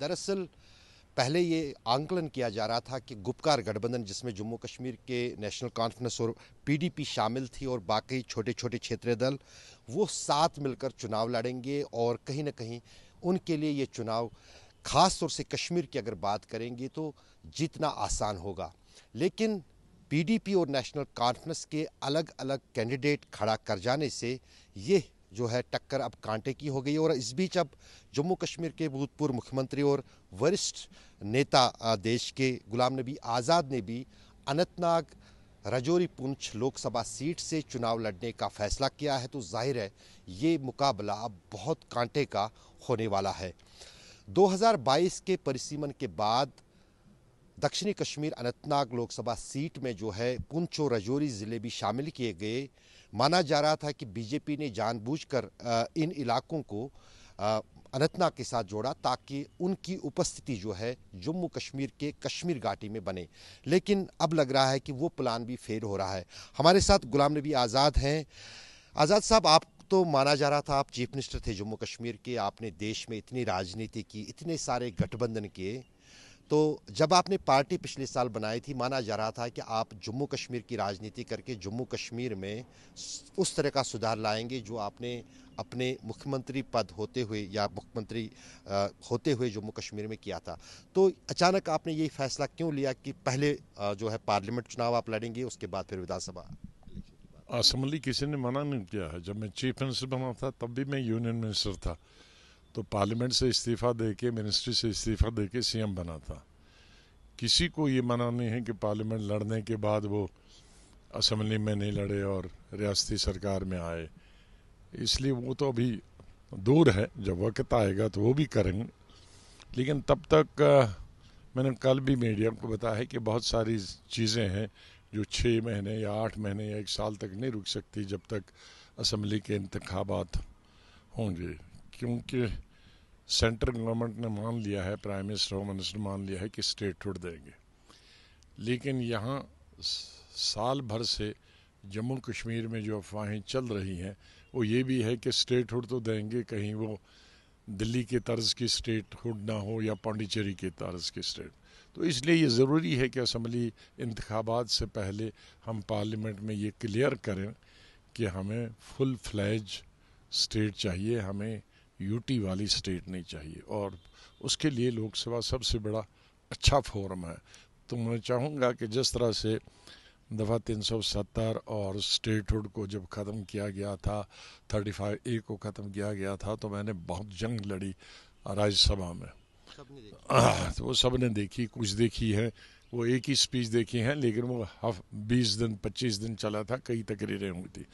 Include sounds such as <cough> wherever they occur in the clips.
दरअसल पहले ये आंकलन किया जा रहा था कि गुपकार गठबंधन जिसमें जम्मू कश्मीर के नेशनल कॉन्फ्रेंस और पीडीपी शामिल थी और बाकी छोटे छोटे क्षेत्रीय दल वो साथ मिलकर चुनाव लड़ेंगे और कहीं ना कहीं उनके लिए ये चुनाव ख़ास तौर से कश्मीर की अगर बात करेंगे तो जीतना आसान होगा लेकिन पीडीपी और नेशनल कॉन्फ्रेंस के अलग अलग कैंडिडेट खड़ा कर जाने से ये जो है टक्कर अब कांटे की हो गई और इस बीच अब जम्मू कश्मीर के भूतपूर्व मुख्यमंत्री और वरिष्ठ नेता देश के गुलाम नबी आज़ाद ने भी अनंतनाग रजौरी पुंछ लोकसभा सीट से चुनाव लड़ने का फैसला किया है तो जाहिर है ये मुकाबला अब बहुत कांटे का होने वाला है 2022 के परिसीमन के बाद दक्षिणी कश्मीर अनंतनाग लोकसभा सीट में जो है पुंछ और रजौरी ज़िले भी शामिल किए गए माना जा रहा था कि बीजेपी ने जानबूझकर इन इलाकों को अनंतनाग के साथ जोड़ा ताकि उनकी उपस्थिति जो है जम्मू कश्मीर के कश्मीर घाटी में बने लेकिन अब लग रहा है कि वो प्लान भी फेल हो रहा है हमारे साथ गुलाम नबी आज़ाद हैं आज़ाद साहब आप तो माना जा रहा था आप चीफ मिनिस्टर थे जम्मू कश्मीर के आपने देश में इतनी राजनीति की इतने सारे गठबंधन किए तो जब आपने पार्टी पिछले साल बनाई थी माना जा रहा था कि आप जम्मू कश्मीर की राजनीति करके जम्मू कश्मीर में उस तरह का सुधार लाएंगे जो आपने अपने मुख्यमंत्री पद होते हुए या मुख्यमंत्री होते हुए जम्मू कश्मीर में किया था तो अचानक आपने ये फैसला क्यों लिया कि पहले जो है पार्लियामेंट चुनाव आप लड़ेंगे उसके बाद फिर विधानसभा असम्बली किसी ने मना नहीं किया है जब मैं चीफ मिनिस्टर बना था तब भी मैं यूनियन मिनिस्टर था तो पार्लियामेंट से इस्तीफ़ा दे के मिनिस्ट्री से इस्तीफ़ा दे के सी बना था किसी को ये मना नहीं है कि पार्लियामेंट लड़ने के बाद वो असम्बली में नहीं लड़े और रियासती सरकार में आए इसलिए वो तो अभी दूर है जब वक्त आएगा तो वो भी करेंगे लेकिन तब तक मैंने कल भी मीडिया को बताया कि बहुत सारी चीज़ें हैं जो छः महीने या आठ महीने या एक साल तक नहीं रुक सकती जब तक असम्बली के इंतबात होंगे क्योंकि सेंट्रल गवर्नमेंट ने मान लिया है प्राइम मिनिस्टर होम मिनिस्टर मान लिया है कि स्टेट छोड़ देंगे लेकिन यहाँ साल भर से जम्मू कश्मीर में जो अफवाहें चल रही हैं वो ये भी है कि स्टेट हुड तो देंगे कहीं वो दिल्ली के तर्ज की स्टेट हुड ना हो या पांडिचेरी के तर्ज की स्टेट तो इसलिए ये ज़रूरी है कि असम्बली इंतबात से पहले हम पार्लियामेंट में ये क्लियर करें कि हमें फुल फ्लैज स्टेट चाहिए हमें यूटी वाली स्टेट नहीं चाहिए और उसके लिए लोकसभा सबसे बड़ा अच्छा फोरम है तो मैं चाहूँगा कि जिस तरह से दफ़ा तीन सौ सत्तर और स्टेटहुड को जब ख़त्म किया गया था थर्टी फाइव ए को ख़त्म किया गया था तो मैंने बहुत जंग लड़ी राज्यसभा में आ, तो वो सब ने देखी कुछ देखी है वो एक ही स्पीच देखी है लेकिन वो हफ बीस दिन पच्चीस दिन चला था कई तकरीरें हुई थी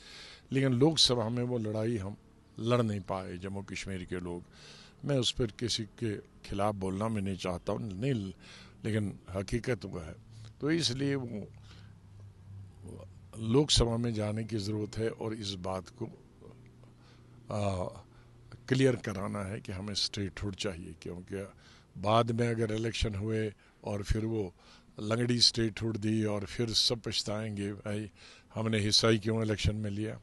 लेकिन लोकसभा में वो लड़ाई हम लड़ नहीं पाए जम्मू कश्मीर के लोग मैं उस पर किसी के खिलाफ बोलना मैं नहीं चाहता हूँ नहीं लेकिन हकीकत वह है तो इसलिए वो लोकसभा में जाने की ज़रूरत है और इस बात को आ, क्लियर कराना है कि हमें स्टेटहुड चाहिए क्योंकि बाद में अगर इलेक्शन हुए और फिर वो लंगड़ी स्टेटहुड दी और फिर सब पछताएंगे भाई हमने हिस्सा ही क्यों इलेक्शन में लिया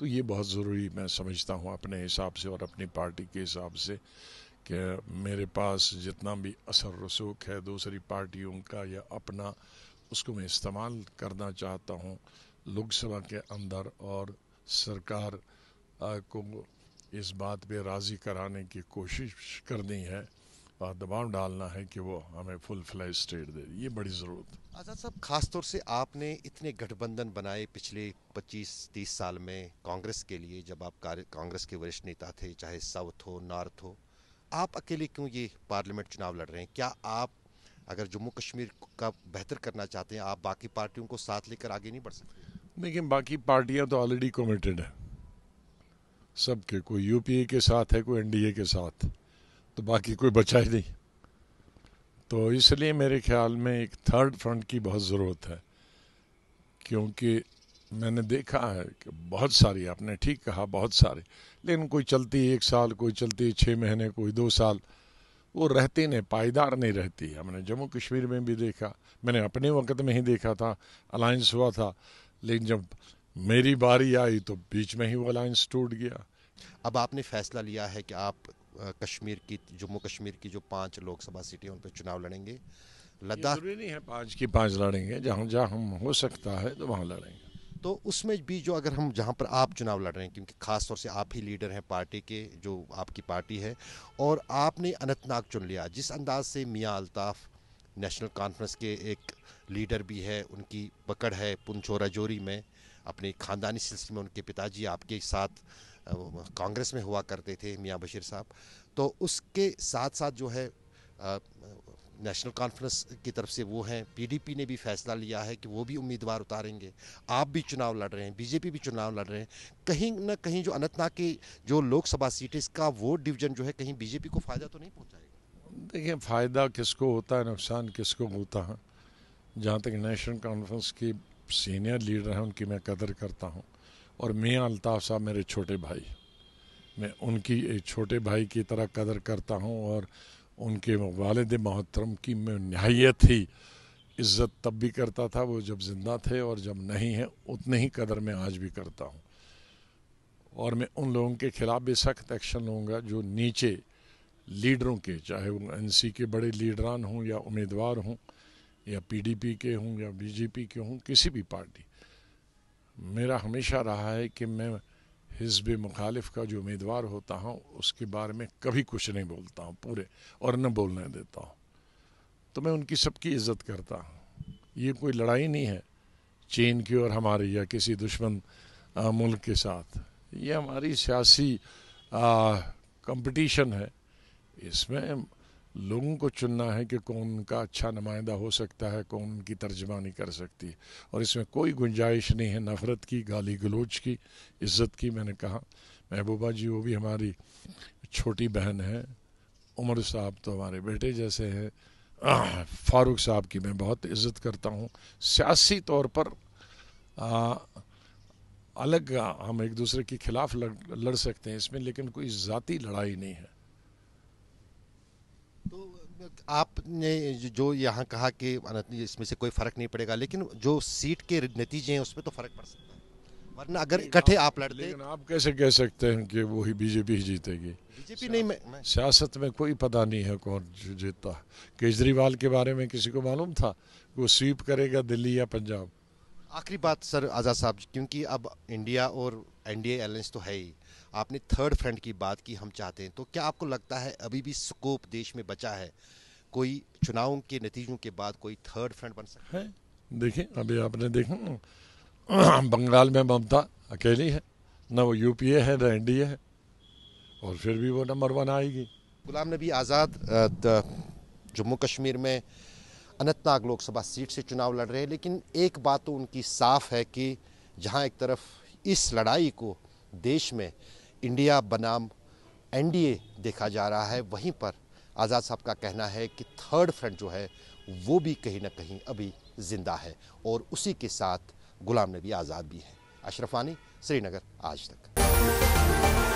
तो ये बहुत ज़रूरी मैं समझता हूँ अपने हिसाब से और अपनी पार्टी के हिसाब से कि मेरे पास जितना भी असर रसूख है दूसरी पार्टियों का या अपना उसको मैं इस्तेमाल करना चाहता हूँ लोकसभा के अंदर और सरकार को इस बात पे राज़ी कराने की कोशिश करनी है दबाव डालना है कि वो हमें फुल फ्लाई स्टेट दे ये बड़ी ज़रूरत आज़ाद साहब तौर से आपने इतने गठबंधन बनाए पिछले 25-30 साल में कांग्रेस के लिए जब आप कांग्रेस के वरिष्ठ नेता थे चाहे साउथ हो नॉर्थ हो आप अकेले क्यों ये पार्लियामेंट चुनाव लड़ रहे हैं क्या आप अगर जम्मू कश्मीर का बेहतर करना चाहते हैं आप बाकी पार्टियों को साथ लेकर आगे नहीं बढ़ सकते देखिए बाकी पार्टियाँ तो ऑलरेडी कमिटेड है सबके कोई यूपीए के साथ है कोई एनडीए के साथ तो बाकी कोई बचा ही नहीं तो इसलिए मेरे ख्याल में एक थर्ड फ्रंट की बहुत ज़रूरत है क्योंकि मैंने देखा है कि बहुत सारी आपने ठीक कहा बहुत सारे लेकिन कोई चलती एक साल कोई चलती छः महीने कोई दो साल वो रहती नहीं पायदार नहीं रहती हमने जम्मू कश्मीर में भी देखा मैंने अपने वक्त में ही देखा था अलायंस हुआ था लेकिन जब मेरी बारी आई तो बीच में ही वो अलायंस टूट गया अब आपने फैसला लिया है कि आप कश्मीर की जम्मू कश्मीर की जो पांच लोकसभा सीटें उन पर चुनाव लड़ेंगे लद्दाख नहीं है पांच की पांच लड़ेंगे जहाँ जहाँ हम हो सकता है तो वहाँ लड़ेंगे तो उसमें भी जो अगर हम जहाँ पर आप चुनाव लड़ रहे हैं क्योंकि ख़ास तौर से आप ही लीडर हैं पार्टी के जो आपकी पार्टी है और आपने अनंतनाग चुन लिया जिस अंदाज से मियाँ अल्ताफ़ नेशनल कॉन्फ्रेंस के एक लीडर भी है उनकी पकड़ है पुंछो राजौरी में अपने ख़ानदानी सिलसिले में उनके पिताजी आपके साथ कांग्रेस में हुआ करते थे मियाँ बशीर साहब तो उसके साथ साथ जो है नेशनल कॉन्फ्रेंस की तरफ से वो हैं पीडीपी ने भी फैसला लिया है कि वो भी उम्मीदवार उतारेंगे आप भी चुनाव लड़ रहे हैं बीजेपी भी चुनाव लड़ रहे हैं कहीं ना कहीं जो अनंतनाग की जो लोकसभा सीट है इसका वोट डिवीजन जो है कहीं बीजेपी को फ़ायदा तो नहीं पहुँचाएगा देखिए फ़ायदा किसको होता है नुकसान किसको होता है जहाँ तक नेशनल कॉन्फ्रेंस की सीनियर लीडर हैं उनकी मैं कदर करता हूँ और मियाँ अल्ताफ़ साहब मेरे छोटे भाई मैं उनकी एक छोटे भाई की तरह कदर करता हूँ और उनके वालद मोहतरम की मैं नहायत ही इज़्ज़त तब भी करता था वो जब ज़िंदा थे और जब नहीं है उतने ही कदर मैं आज भी करता हूँ और मैं उन लोगों के ख़िलाफ़ भी सख्त एक्शन लूँगा जो नीचे लीडरों के चाहे वो एनसी के बड़े लीडरान हों या उम्मीदवार हों या पीडीपी के हों या बीजेपी के हों किसी भी पार्टी मेरा हमेशा रहा है कि मैं हिजब मुखालिफ का जो उम्मीदवार होता हूँ उसके बारे में कभी कुछ नहीं बोलता हूँ पूरे और न बोलने देता हूँ तो मैं उनकी सबकी इज्जत करता हूँ ये कोई लड़ाई नहीं है चीन की और हमारी या किसी दुश्मन मुल्क के साथ ये हमारी सियासी कंपटीशन है इसमें लोगों को चुनना है कि कौन का अच्छा नुमाइंदा हो सकता है कौन की तर्जमानी कर सकती है और इसमें कोई गुंजाइश नहीं है नफ़रत की गाली गलोच की इज़्ज़त की मैंने कहा महबूबा जी वो भी हमारी छोटी बहन है उमर साहब तो हमारे बेटे जैसे हैं फारूक साहब की मैं बहुत इज़्ज़त करता हूँ सियासी तौर पर आ, अलग हम एक दूसरे के खिलाफ लड़, लड़ सकते हैं इसमें लेकिन कोई ज़ाती लड़ाई नहीं है आपने जो यहाँ कहा कि इसमें से कोई फ़र्क नहीं पड़ेगा लेकिन जो सीट के नतीजे हैं उसमें तो फ़र्क पड़ सकता है वरना अगर इकट्ठे आप लड़ लेकिन आप कैसे कह सकते हैं कि वही बीजेपी ही जीतेगी बीजेपी नहीं मैं सियासत में कोई पता नहीं है कौन जीतता केजरीवाल के बारे में किसी को मालूम था वो स्वीप करेगा दिल्ली या पंजाब आखिरी बात सर आज़ाद साहब क्योंकि अब इंडिया और एनडीए अलायंस तो है ही आपने थर्ड फ्रंट की बात की हम चाहते हैं तो क्या आपको लगता है अभी भी स्कोप देश में बचा है कोई चुनाव के नतीजों के बाद कोई थर्ड फ्रंट बन सकता है देखिए अभी आपने देखा <clears throat> बंगाल में ममता अकेली है ना वो यूपीए है ना एनडीए है और फिर भी वो नंबर वन आएगी गुलाम नबी आज़ाद जम्मू कश्मीर में अनंतनाग लोकसभा सीट से चुनाव लड़ रहे हैं लेकिन एक बात तो उनकी साफ है कि जहां एक तरफ इस लड़ाई को देश में इंडिया बनाम एनडीए देखा जा रहा है वहीं पर आज़ाद साहब का कहना है कि थर्ड फ्रंट जो है वो भी कहीं ना कहीं अभी ज़िंदा है और उसी के साथ गुलाम नबी आज़ाद भी है अशरफ वानी श्रीनगर आज तक